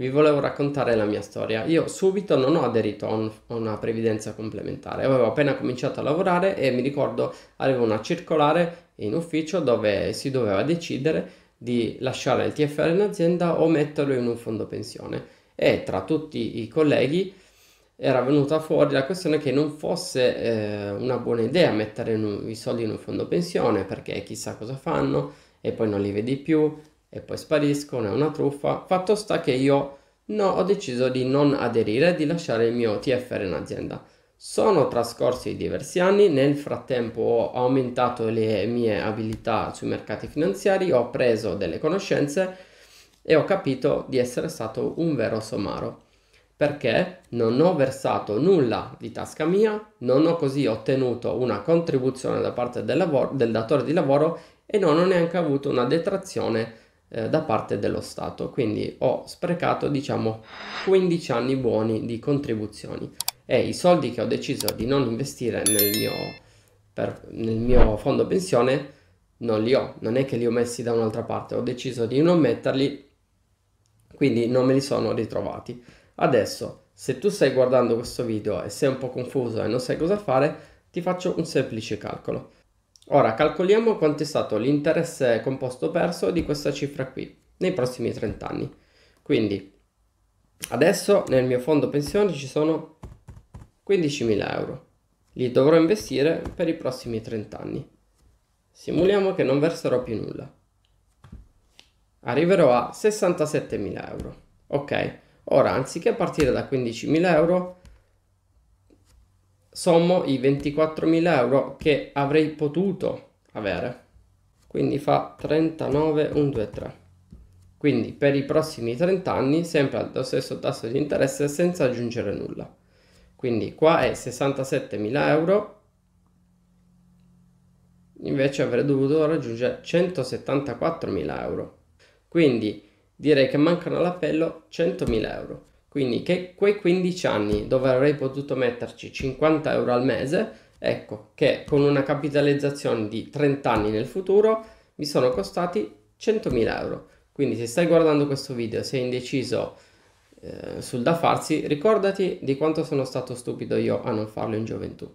vi volevo raccontare la mia storia. Io subito non ho aderito a, un, a, una previdenza complementare, avevo appena cominciato a lavorare e mi ricordo avevo una circolare in ufficio dove si doveva decidere di lasciare il TFR in azienda o metterlo in un fondo pensione e tra tutti i colleghi era venuta fuori la questione che non fosse eh, una buona idea mettere un, i soldi in un fondo pensione perché chissà cosa fanno e poi non li vedi più e poi spariscono, è una truffa. Fatto sta che io no, ho deciso di non aderire e di lasciare il mio TFR in azienda. Sono trascorsi diversi anni, nel frattempo ho aumentato le mie abilità sui mercati finanziari, ho preso delle conoscenze e ho capito di essere stato un vero somaro perché non ho versato nulla di tasca mia, non ho così ottenuto una contribuzione da parte del, lavoro, del datore di lavoro e non ho neanche avuto una detrazione eh, da parte dello Stato, quindi ho sprecato diciamo 15 anni buoni di contribuzioni e i soldi che ho deciso di non investire nel mio, per, nel mio fondo pensione non li ho, non è che li ho messi da un'altra parte, ho deciso di non metterli, quindi non me li sono ritrovati. Adesso, se tu stai guardando questo video e sei un po' confuso e non sai cosa fare, ti faccio un semplice calcolo. Ora calcoliamo quanto è stato l'interesse composto perso di questa cifra qui nei prossimi 30 anni. Quindi adesso nel mio fondo pensione ci sono 15.000 euro. Li dovrò investire per i prossimi 30 anni. Simuliamo che non verserò più nulla. Arriverò a 67.000 euro. Ok, ora anziché partire da 15.000 euro sommo i 24.000 euro che avrei potuto avere. Quindi fa 39, 1, 2, 3. Quindi per i prossimi 30 anni sempre allo stesso tasso di interesse senza aggiungere nulla. Quindi qua è 67.000 euro invece avrei dovuto raggiungere 174.000 euro. Quindi direi che mancano all'appello 100.000 euro. Quindi che quei 15 anni dove avrei potuto metterci 50 euro al mese, ecco che con una capitalizzazione di 30 anni nel futuro mi sono costati 100.000 euro. Quindi se stai guardando questo video, sei indeciso eh, sul da farsi, ricordati di quanto sono stato stupido io a non farlo in gioventù.